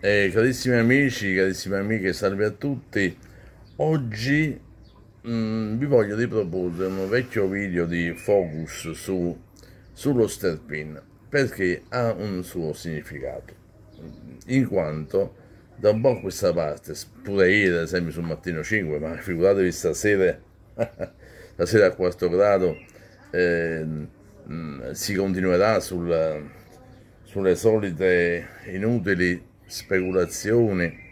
Eh, carissimi amici, carissime amiche, salve a tutti. Oggi mh, mm, vi voglio riproporre un vecchio video di Focus su, sullo sterpin perché ha un suo significato. In quanto da un po' a questa parte, pure ieri ad esempio sul mattino 5, ma figuratevi stasera, stasera a quarto grado, eh, mh, mm, si continuerà sul, sulle solite inutili speculazioni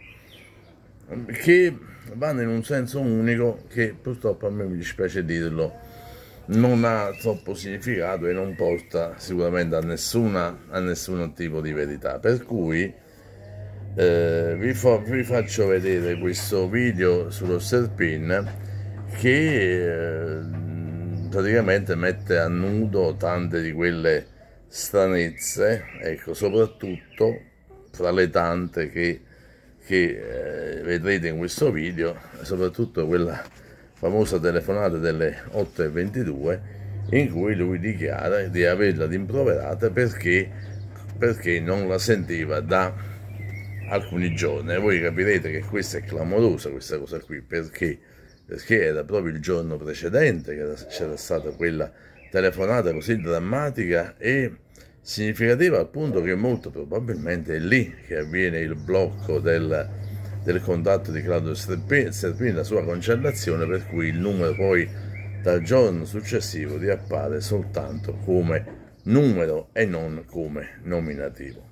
che vanno in un senso unico che purtroppo a me mi dispiace dirlo non ha troppo significato e non porta sicuramente a, nessuna, a nessun tipo di verità per cui eh, vi, fa, vi, faccio vedere questo video sullo serpin che eh, praticamente mette a nudo tante di quelle stranezze ecco soprattutto fra le tante che, che eh, vedrete in questo video, soprattutto quella famosa telefonata delle 8.22 in cui lui dichiara di averla rimproverata perché, perché non la sentiva da alcuni giorni e voi capirete che questa è clamorosa questa cosa qui perché, perché era proprio il giorno precedente che c'era stata quella telefonata così drammatica e significativa al punto che molto probabilmente è lì che avviene il blocco del, del contatto di Claudio Serpini, la sua cancellazione, per cui il numero poi dal giorno successivo riappare soltanto come numero e non come nominativo.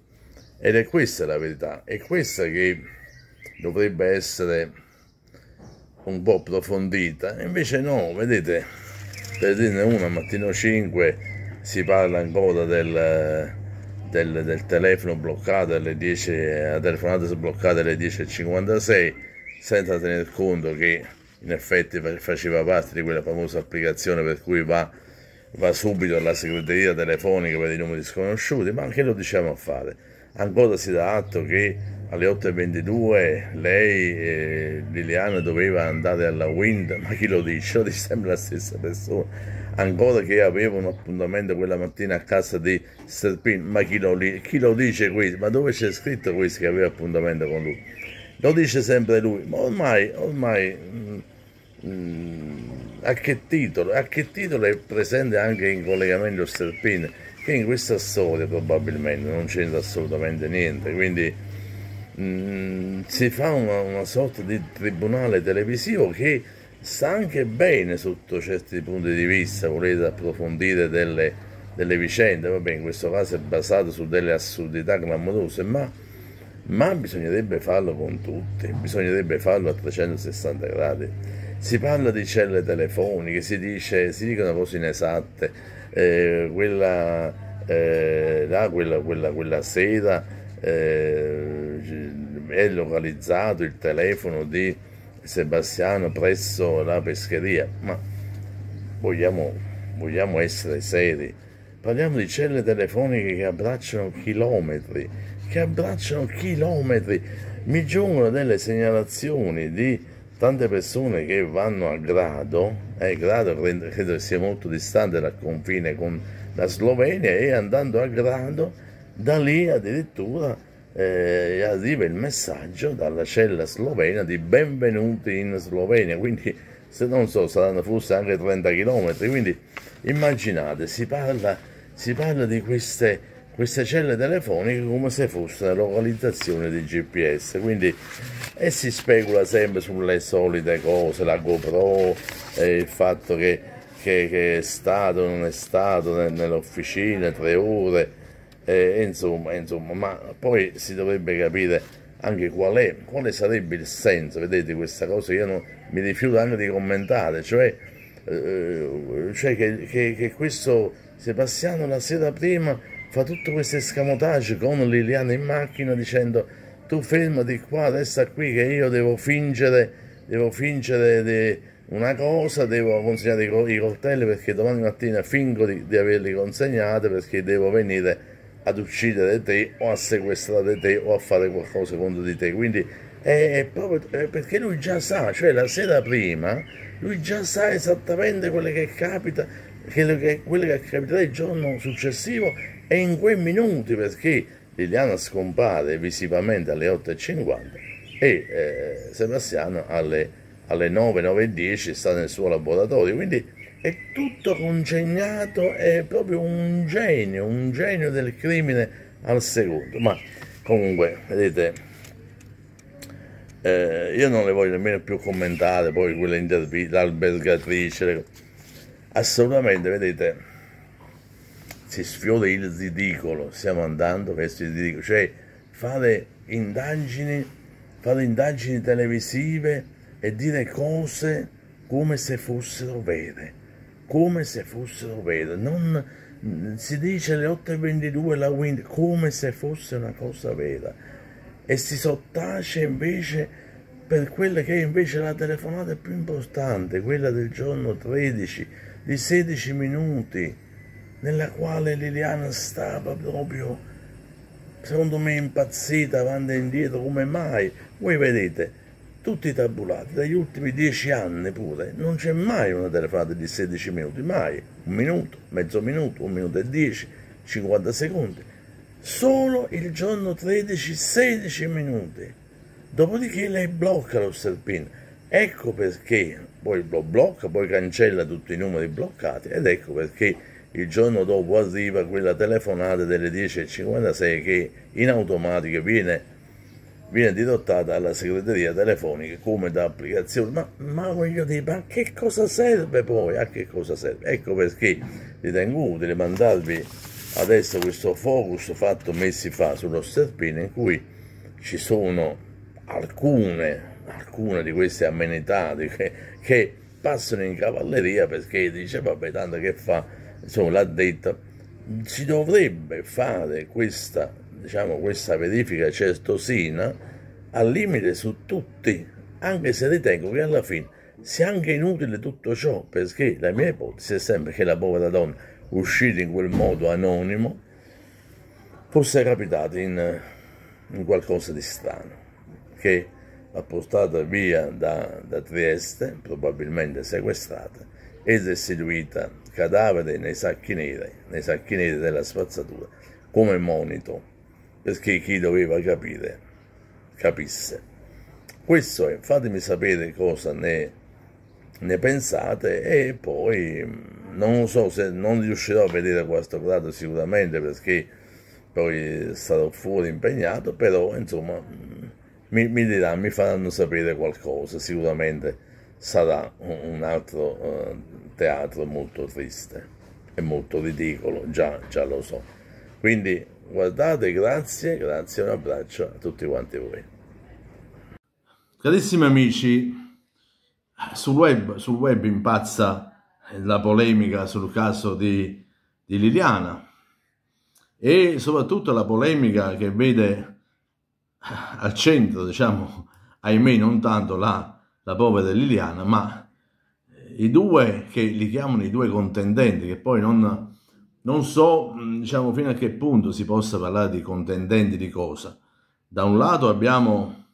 Ed è questa la verità, è questa che dovrebbe essere un po' approfondita, invece no, vedete, per dirne una, mattino 5 si parla ancora del, del, del telefono bloccato alle 10, la telefonata sbloccata alle 10.56 senza tener conto che in effetti faceva parte di quella famosa applicazione per cui va, va subito alla segreteria telefonica per i numeri sconosciuti, ma anche lo diciamo a fare. Ancora si dà atto che alle 8.22 lei e Liliana doveva andare alla Wind, ma chi lo dice? Lo dice sempre la stessa persona ancora che avevo un appuntamento quella mattina a casa di Serpin, ma chi lo, chi lo dice questo? Ma dove c'è scritto questo che aveva appuntamento con lui? Lo dice sempre lui, ma ormai, ormai mh, mm, mh, mm, a che titolo? A che titolo è presente anche in collegamento Serpin? Che in questa storia probabilmente non c'entra assolutamente niente, quindi mh, mm, si fa una, una sorta di tribunale televisivo che sta anche bene sotto certi punti di vista, volete approfondire delle, delle vicende, vabbè in questo caso è basato su delle assurdità clamorose, ma, ma bisognerebbe farlo con tutti, bisognerebbe farlo a 360 gradi. Si parla di celle telefoniche, si, dice, si dicono cose inesatte, eh, quella, eh, là, quella, quella, quella sera eh, è localizzato il telefono di Sebastiano presso la pescheria, ma vogliamo, vogliamo essere seri. Parliamo di celle telefoniche che abbracciano chilometri, che abbracciano chilometri. Mi giungono delle segnalazioni di tante persone che vanno a Grado, eh, Grado credo, credo sia molto distante dal confine con la Slovenia, e andando a Grado, da lì addirittura eh, arriva il messaggio dalla cella slovena di benvenuti in Slovenia, quindi se non so saranno forse anche 30 km, quindi immaginate, si parla, si parla di queste, queste, celle telefoniche come se fosse una localizzazione di GPS, quindi e si specula sempre sulle solite cose, la GoPro, eh, il fatto che, che, che è stato, o non è stato nell'officina, tre ore, eh, insomma, insomma, ma poi si dovrebbe capire anche qual è, quale sarebbe il senso, vedete questa cosa io non, mi rifiuto anche di commentare, cioè, eh, eh, cioè che, che, che, questo Sebastiano la sera prima fa tutto questo escamotage con Liliana in macchina dicendo tu fermati qua, resta qui che io devo fingere, devo fingere de, una cosa, devo consegnare i, i coltelli perché domani mattina fingo di, di averli consegnati perché devo venire ad uccidere te o a sequestrare te o a fare qualcosa contro di te. Quindi è proprio perché lui già sa, cioè la sera prima, lui già sa esattamente quello che capita, quello che, quello che capiterà il giorno successivo e in quei minuti perché Liliana scompare visivamente alle 8.50 e eh, Sebastiano alle, alle 9, 9.10 sta nel suo laboratorio. Quindi è tutto congegnato, è proprio un genio, un genio del crimine al secondo. Ma comunque, vedete, eh, io non le voglio nemmeno più commentare, poi quelle interviste, l'albergatrice, assolutamente, vedete, si sfiora il ridicolo, stiamo andando verso il ridicolo, cioè fare indagini, fare indagini televisive e dire cose come se fossero vere come se fossero vere, non, mm, si dice le 8.22 la wind come se fosse una cosa vera e si sottace invece per quella che è invece la telefonata più importante, quella del giorno 13 di 16 minuti, nella quale Liliana stava proprio, secondo me, impazzita avanti e indietro, come mai? Voi vedete, tutti tabulati, dagli ultimi dieci anni pure, non c'è mai una telefonata di 16 minuti, mai, un minuto, mezzo minuto, un minuto e 10, 50 secondi, solo il giorno 13, 16 minuti, dopodiché lei blocca lo serpino, ecco perché poi lo blocca, poi cancella tutti i numeri bloccati ed ecco perché il giorno dopo arriva quella telefonata delle 10.56 che in automatico viene viene dirottata dalla segreteria telefonica come da applicazione. Ma, ma, voglio dire, ma che cosa serve poi? A che cosa serve? Ecco perché ritengo utile mandarvi adesso questo focus fatto mesi fa sullo Serpino in cui ci sono alcune, alcune di queste amenità che, che passano in cavalleria perché dice vabbè tanto che fa, insomma l'ha detto, si dovrebbe fare questa diciamo, questa verifica certosina al limite su tutti, anche se ritengo che alla fine sia anche inutile tutto ciò, perché la mia ipotesi è sempre che la povera donna uscita in quel modo anonimo fosse capitata in, in qualcosa di strano, che l'ha portata via da, da Trieste, probabilmente sequestrata, e restituita cadavere nei sacchi neri, nei sacchi neri della spazzatura, come monito perché chi doveva capire capisse. Questo è, fatemi sapere cosa ne, ne pensate e poi mm, non so se non riuscirò a vedere questo grado sicuramente perché poi sarò fuori impegnato, però insomma mm, mi, mi diranno, mi faranno sapere qualcosa, sicuramente sarà un, altro uh, teatro molto triste e molto ridicolo, già, già lo so. Quindi guardate, grazie, grazie, un abbraccio a tutti quanti voi. Carissimi amici, sul web, sul web impazza la polemica sul caso di, di Liliana e soprattutto la polemica che vede al centro, diciamo, ahimè non tanto la, la povera Liliana, ma i due che li chiamano i due contendenti, che poi non, non so mm, diciamo, fino a che punto si possa parlare di contendenti di cosa. Da un lato abbiamo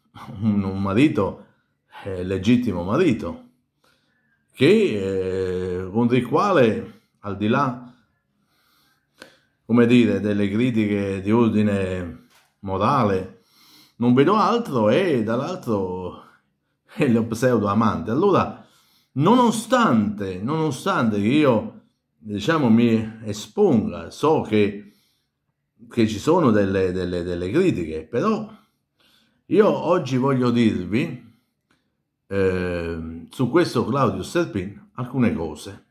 un, marito, eh, legittimo marito, che, eh, contro il quale, al di là, come dire, delle critiche di ordine morale, non vedo altro e dall'altro è lo pseudo amante. Allora, nonostante, nonostante io diciamo, mi esponga, so che, che ci sono delle, delle, delle, critiche, però io oggi voglio dirvi eh, su questo Claudio Serpin alcune cose.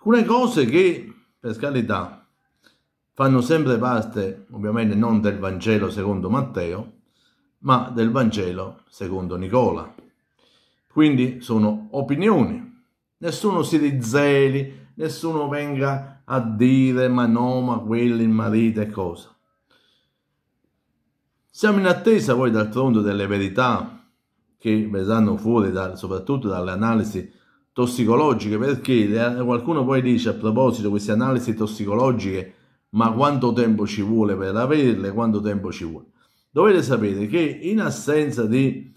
Alcune cose che, per carità, fanno sempre parte, ovviamente, non del Vangelo secondo Matteo, ma del Vangelo secondo Nicola. Quindi sono opinioni. Nessuno si rizeli, nessuno venga a dire ma no, ma quello il marito e cosa. Siamo in attesa poi d'altronde delle verità che verranno fuori da, soprattutto dalle analisi tossicologiche perché qualcuno poi dice a proposito queste analisi tossicologiche ma quanto tempo ci vuole per averle, quanto tempo ci vuole. Dovete sapere che in assenza di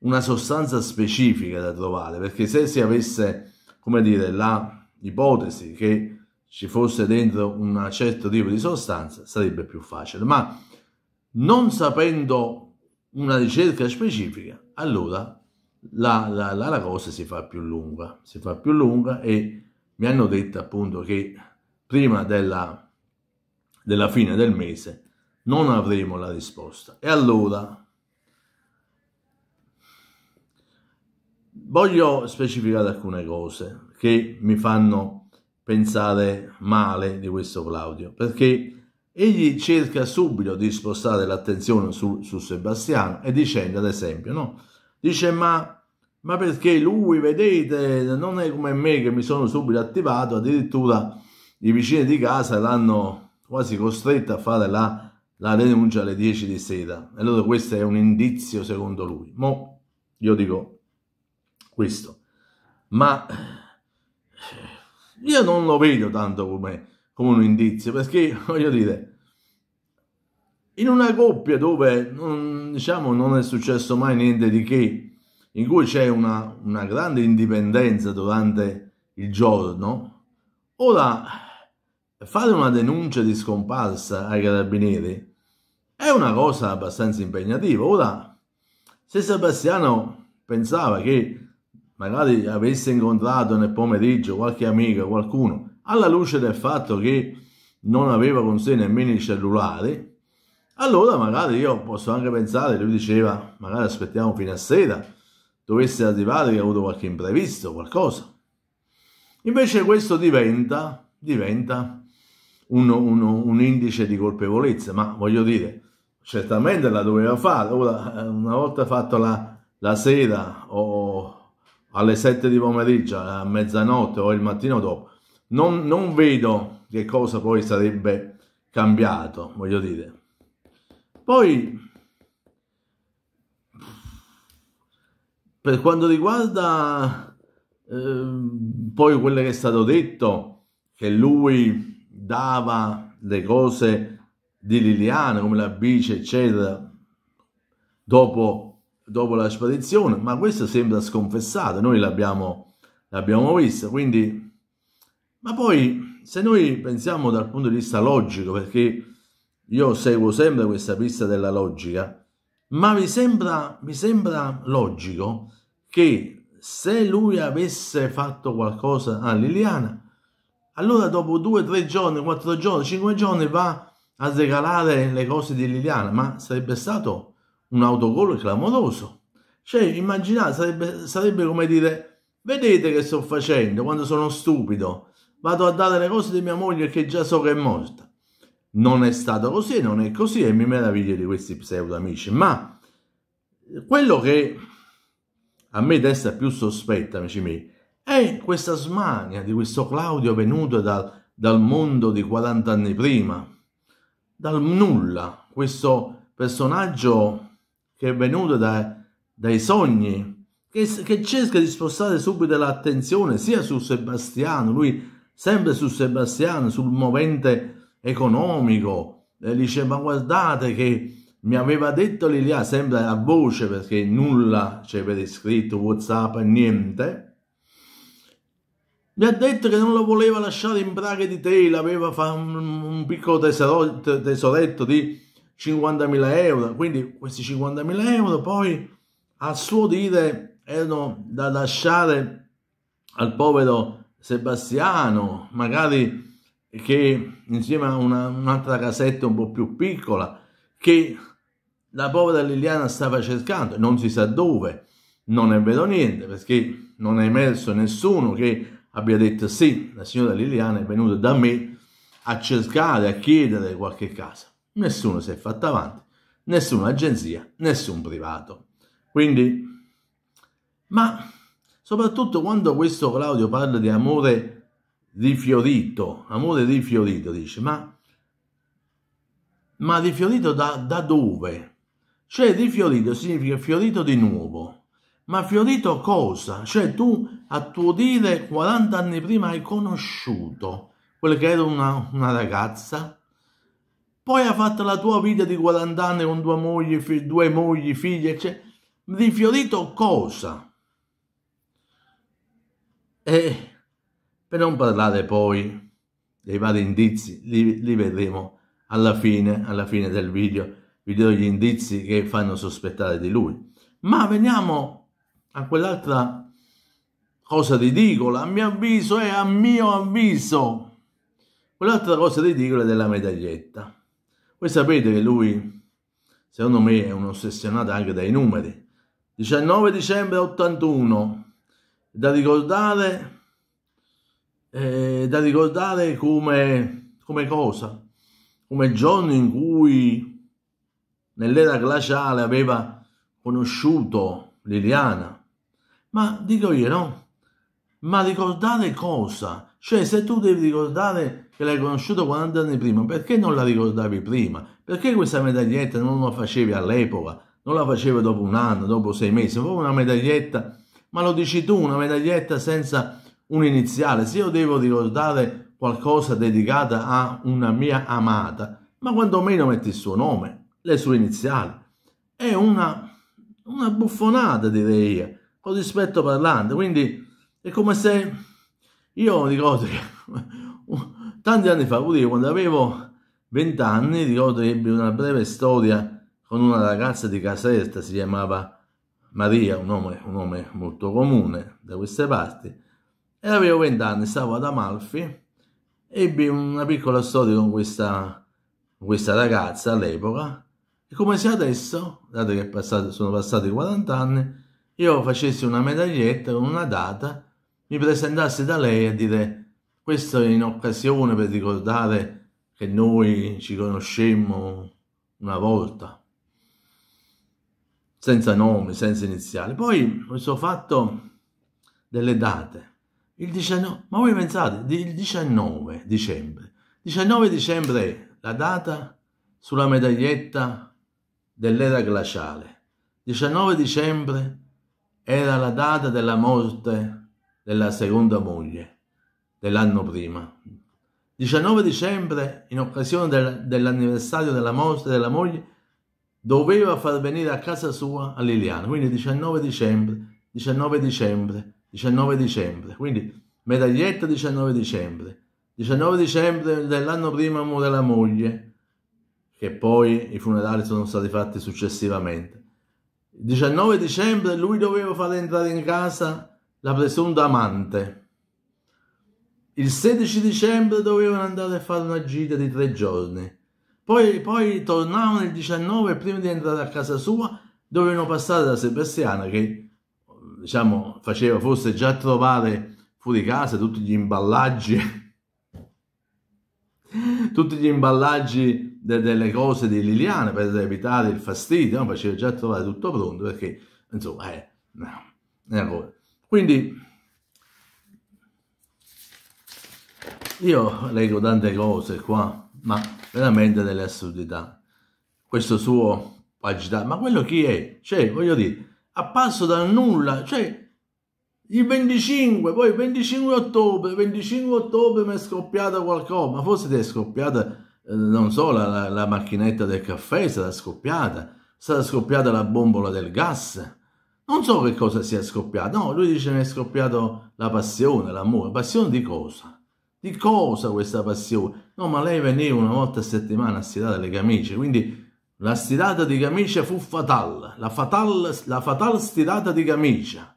una sostanza specifica da trovare, perché se si avesse, come dire, la ipotesi che ci fosse dentro un certo tipo di sostanza, sarebbe più facile. Ma non sapendo una ricerca specifica, allora la, la, la, la cosa si fa più lunga, si fa più lunga e mi hanno detto appunto che prima della, della fine del mese non avremo la risposta. E allora voglio specificare alcune cose che mi fanno pensare male di questo Claudio, perché egli cerca subito di spostare l'attenzione su, su, Sebastiano e dicendo, ad esempio, no? Dice, ma, ma perché lui, vedete, non è come me che mi sono subito attivato, addirittura i vicini di casa l'hanno quasi costretto a fare la, la denuncia alle 10 di sera. E allora questo è un indizio secondo lui. Mo' io dico, questo. Ma eh, io non lo vedo tanto come, come un indizio, perché voglio dire, in una coppia dove non, diciamo, non è successo mai niente di che, in cui c'è una, una grande indipendenza durante il giorno, ora fare una denuncia di scomparsa ai carabinieri è una cosa abbastanza impegnativa. Ora, se Sebastiano pensava che magari avesse incontrato nel pomeriggio qualche amica, qualcuno, alla luce del fatto che non aveva con sé nemmeno il cellulare, allora magari io posso anche pensare, lui diceva, magari aspettiamo fino a sera, dovesse arrivare che ha avuto qualche imprevisto, qualcosa. Invece questo diventa, diventa un, un, un indice di colpevolezza, ma voglio dire, certamente la doveva fare, ora eh, una volta fatto la, la sera o, alle 7 di pomeriggio, a mezzanotte o il mattino dopo, non, non vedo che cosa poi sarebbe cambiato, voglio dire. Poi, per quanto riguarda eh, poi quello che è stato detto, che lui dava le cose di Liliana, come la bici, eccetera, dopo dopo la spedizione, ma questo sembra sconfessato, noi l'abbiamo, visto, quindi... Ma poi, se noi pensiamo dal punto di vista logico, perché io seguo sempre questa pista della logica, ma mi sembra, mi sembra logico che se lui avesse fatto qualcosa a Liliana, allora dopo due, tre giorni, quattro giorni, cinque giorni va a regalare le cose di Liliana, ma sarebbe stato un autogol clamoroso. Cioè, immaginate, sarebbe, sarebbe come dire, vedete che sto facendo quando sono stupido, vado a dare le cose di mia moglie che già so che è morta. Non è stato così, non è così e mi meraviglio di questi pseudo amici, ma quello che a me testa più sospetta, amici miei, è questa smania di questo Claudio venuto dal, dal mondo di 40 anni prima, dal nulla, questo personaggio che è venuto da, dai sogni, che, che cerca di spostare subito l'attenzione sia su Sebastiano, lui sempre su Sebastiano, sul movente economico, e dice ma guardate che mi aveva detto Lilia sempre a voce perché nulla c'è per iscritto, Whatsapp, niente. Mi ha detto che non lo voleva lasciare in braghe di te, l'aveva fatto un piccolo tesoretto di 50.000 euro, quindi questi 50.000 euro poi a suo dire erano da lasciare al povero Sebastiano, magari che insieme a una, un'altra casetta un po' più piccola, che la povera Liliana stava cercando, non si sa dove, non è vero niente, perché non è emerso nessuno che abbia detto sì, la signora Liliana è venuta da me a cercare, a chiedere qualche casa nessuno si è fatto avanti, nessuna agenzia, nessun privato. Quindi, ma soprattutto quando questo Claudio parla di amore rifiorito, amore rifiorito, dice, ma, ma rifiorito da, da dove? Cioè rifiorito significa fiorito di nuovo. Ma fiorito cosa? Cioè tu a tuo dire 40 anni prima hai conosciuto quella che era una, una ragazza, poi ha fatto la tua vita di 40 anni con due mogli, figli, due mogli figli, eccetera. Rifiorito cosa? E per non parlare poi dei vari indizi, li, li vedremo alla fine, alla fine del video, vi do gli indizi che fanno sospettare di lui. Ma veniamo a quell'altra cosa ridicola, a mio avviso e a mio avviso, quell'altra cosa ridicola della medaglietta voi sapete che lui, secondo me, è un ossessionato anche dai numeri. 19 dicembre 81, da ricordare, eh, da ricordare come, come cosa? Come giorno in cui nell'era glaciale aveva conosciuto Liliana. Ma dico io, no? Ma ricordare cosa? Cioè, se tu devi ricordare che l'hai conosciuto 40 anni prima, perché non la ricordavi prima? Perché questa medaglietta non la facevi all'epoca? Non la facevi dopo un anno, dopo sei mesi? Proprio una medaglietta, ma lo dici tu, una medaglietta senza un iniziale. Se io devo ricordare qualcosa dedicata a una mia amata, ma quantomeno metti il suo nome, le sue iniziali. È una, una buffonata, direi io, con rispetto parlante. Quindi è come se io ricordo che tanti anni fa, pure io quando avevo 20 anni, ricordo che ebbi una breve storia con una ragazza di Caserta, si chiamava Maria, un nome, un nome molto comune da queste parti, e avevo 20 anni, stavo ad Amalfi, ebbi una piccola storia con questa, questa ragazza all'epoca, e come se adesso, dato che passato, sono passati 40 anni, io facessi una medaglietta con una data mi presentassi da lei e dire questo è in occasione per ricordare che noi ci conoscemmo una volta, senza nomi, senza iniziali. Poi questo fatto delle date, il 19, ma voi pensate, il 19 dicembre, 19 dicembre è la data sulla medaglietta dell'era glaciale, 19 dicembre era la data della morte della seconda moglie dell'anno prima. 19 dicembre, in occasione del, dell'anniversario della morte della moglie, doveva far venire a casa sua a Liliana. Quindi 19 dicembre, 19 dicembre, 19 dicembre. Quindi medaglietta 19 dicembre. 19 dicembre dell'anno prima muore la moglie, che poi i funerali sono stati fatti successivamente. 19 dicembre lui doveva far entrare in casa la presunta amante. Il 16 dicembre dovevano andare a fare una gita di tre giorni. Poi, poi tornavano il 19 prima di entrare a casa sua dovevano passare da Sebastiana che diciamo faceva forse già trovare fuori casa tutti gli imballaggi tutti gli imballaggi de delle cose di Liliana per evitare il fastidio, no? faceva già trovare tutto pronto perché insomma eh, no, è una quindi io leggo tante cose qua, ma veramente delle assurdità. Questo suo agitato, ma quello chi è? Cioè, voglio dire, apparso dal nulla, cioè il 25, poi 25 ottobre, 25 ottobre mi è scoppiata qualcosa, ma forse ti è scoppiata, eh, non so, la, la, macchinetta del caffè, sarà scoppiata, sarà scoppiata la bombola del gas, non so che cosa sia scoppiato, no, lui dice che è scoppiato la passione, l'amore. Passione di cosa? Di cosa questa passione? No, ma lei veniva una volta a settimana a stirare le camicie, quindi la stirata di camicia fu fatale, la fatale fatal stirata di camicia.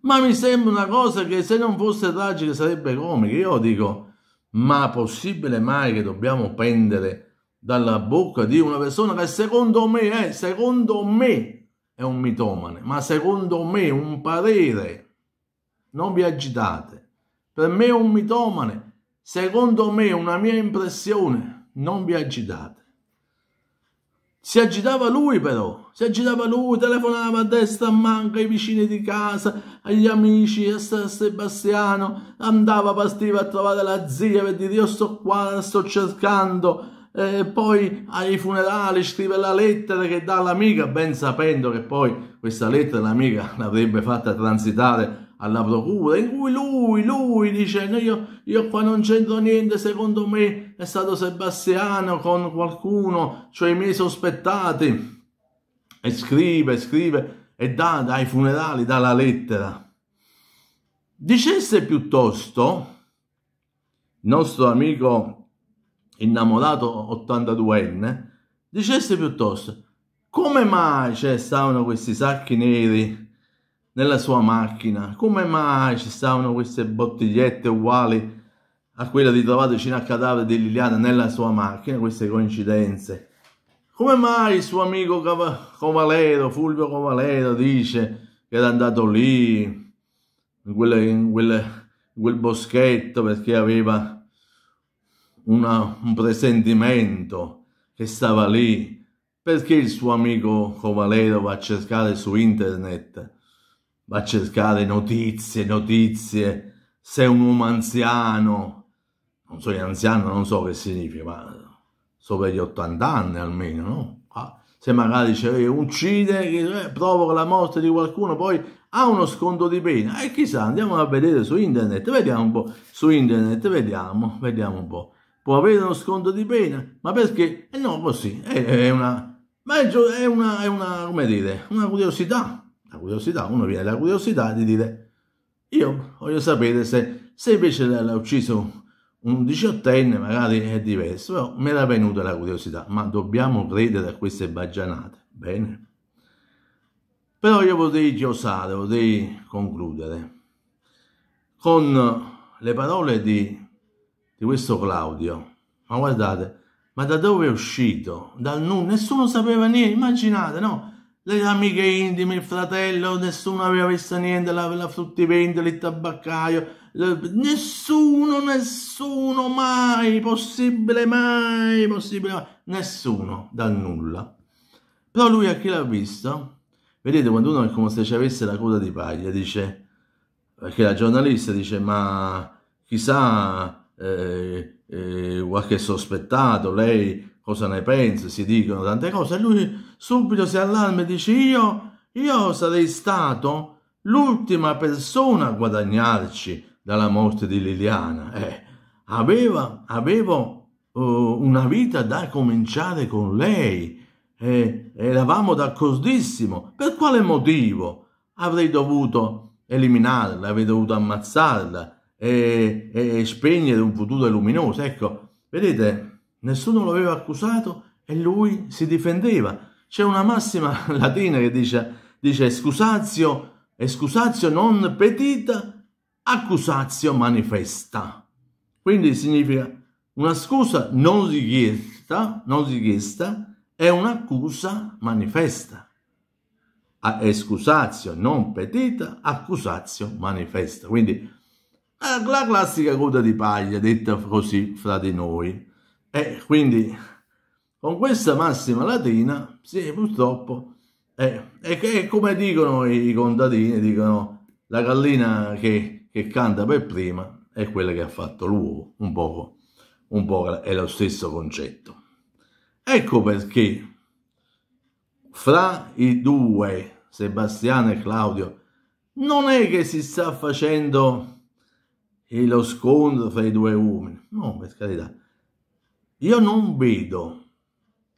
Ma mi sembra una cosa che se non fosse tragica sarebbe comica. Io dico, ma possibile mai che dobbiamo pendere dalla bocca di una persona che secondo me, eh, secondo me è un mitomane, ma secondo me un parere. Non vi agitate. Per me è un mitomane, secondo me è una mia impressione. Non vi agitate. Si agitava lui però, si agitava lui, telefonava a destra a manca, ai vicini di casa, agli amici, a San Sebastiano, andava pastiva a trovare la zia per dire io sto qua, sto cercando, eh, poi ai funerali scrive la lettera che dà all'amica, ben sapendo che poi questa lettera l'amica l'avrebbe fatta transitare alla procura, in cui lui, lui dice no, io, io qua non c'entro niente, secondo me è stato Sebastiano con qualcuno, cioè i miei sospettati, e scrive, scrive, e dà dai funerali, dà la lettera. Dicesse piuttosto, il nostro amico innamorato 82enne, dicesse piuttosto come mai ci stavano questi sacchi neri nella sua macchina, come mai ci stavano queste bottigliette uguali a quella ritrovata vicino al cadavere di Liliana nella sua macchina, queste coincidenze. Come mai il suo amico Covalero, Fulvio Covalero, dice che era andato lì, in, quelle, in, quelle, in quel boschetto, perché aveva una, un presentimento che stava lì. Perché il suo amico Covalero va a cercare su internet, va a cercare notizie, notizie, se un uomo anziano, non so, anziano non so che significa, ma sopra gli 80 anni almeno, no? Ah, se magari cioè, uccide, eh, provoca la morte di qualcuno, poi ha uno sconto di pena. E eh, chissà, andiamo a vedere su internet, vediamo un po', su internet, vediamo, vediamo un po' può avere uno sconto di pena, ma perché? E eh no, così, è, è una, ma è, è, una, è una, come dire, una curiosità, la curiosità, uno viene la curiosità di dire, io voglio sapere se, se invece l'ha ucciso un diciottenne, magari è diverso, però mi era venuta la curiosità, ma dobbiamo credere a queste baggianate, bene? Però io potrei chiosare, vorrei concludere con le parole di di questo Claudio. Ma guardate, ma da dove è uscito? Dal nulla, nessuno sapeva niente, immaginate, no? Le amiche intime, il fratello, nessuno aveva visto niente, la, la fruttivendola, il tabaccaio, nessuno, nessuno mai, possibile mai, possibile mai, nessuno dal nulla. Però lui a chi l'ha visto? Vedete, quando uno è come se ci avesse la coda di paglia, dice, perché la giornalista dice, ma chissà eh, eh, qualche sospettato, lei cosa ne pensa, si dicono tante cose, e lui subito si allarma e dice io, io sarei stato l'ultima persona a guadagnarci dalla morte di Liliana. Eh, aveva, avevo uh, una vita da cominciare con lei, eh, eravamo d'accordissimo, per quale motivo avrei dovuto eliminarla, avrei dovuto ammazzarla? e, e spegnere un futuro luminoso. Ecco, vedete, nessuno lo aveva accusato e lui si difendeva. C'è una massima latina che dice, dice scusatio, scusatio non petita, accusatio manifesta. Quindi significa una scusa non richiesta, non richiesta è un'accusa manifesta. Escusatio non petita, accusatio manifesta. Quindi eh, la classica coda di paglia, detta così fra di noi. E eh, quindi con questa massima latina, sì, purtroppo, eh, è, è, è come dicono i contadini, dicono la gallina che, che, canta per prima è quella che ha fatto l'uovo, un poco, un poco è lo stesso concetto. Ecco perché fra i due, Sebastiano e Claudio, non è che si sta facendo e lo scontro tra i due uomini. No, per carità. Io non vedo,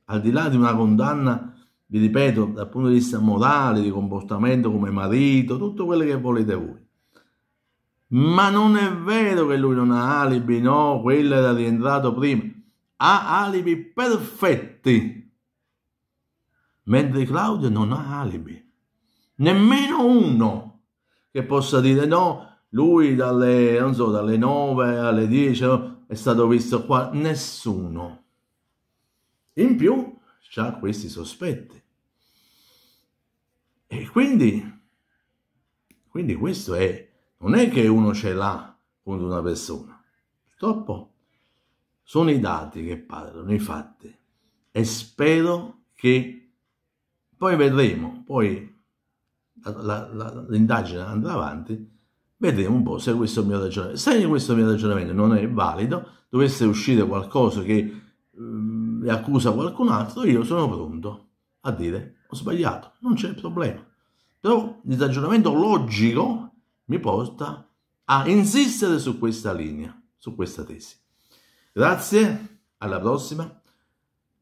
al di là di una condanna, vi ripeto, dal punto di vista morale, di comportamento come marito, tutto quello che volete voi. Ma non è vero che lui non ha alibi, no, quello era rientrato prima. Ha alibi perfetti. Mentre Claudio non ha alibi. Nemmeno uno che possa dire no, lui dalle, non so, dalle 9 alle 10 è stato visto qua, nessuno. In più ha questi sospetti. E quindi, quindi questo è, non è che uno ce l'ha contro una persona, purtroppo sono i dati che parlano, i fatti. E spero che poi vedremo, poi l'indagine andrà avanti Vedremo un po' se questo mio ragionamento. Se questo mio ragionamento non è valido, dovesse uscire qualcosa che eh, accusa qualcun altro, io sono pronto a dire ho sbagliato, non c'è problema. Però il ragionamento logico mi porta a insistere su questa linea, su questa tesi. Grazie, alla prossima,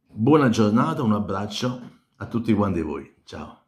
buona giornata, un abbraccio a tutti quanti voi. Ciao.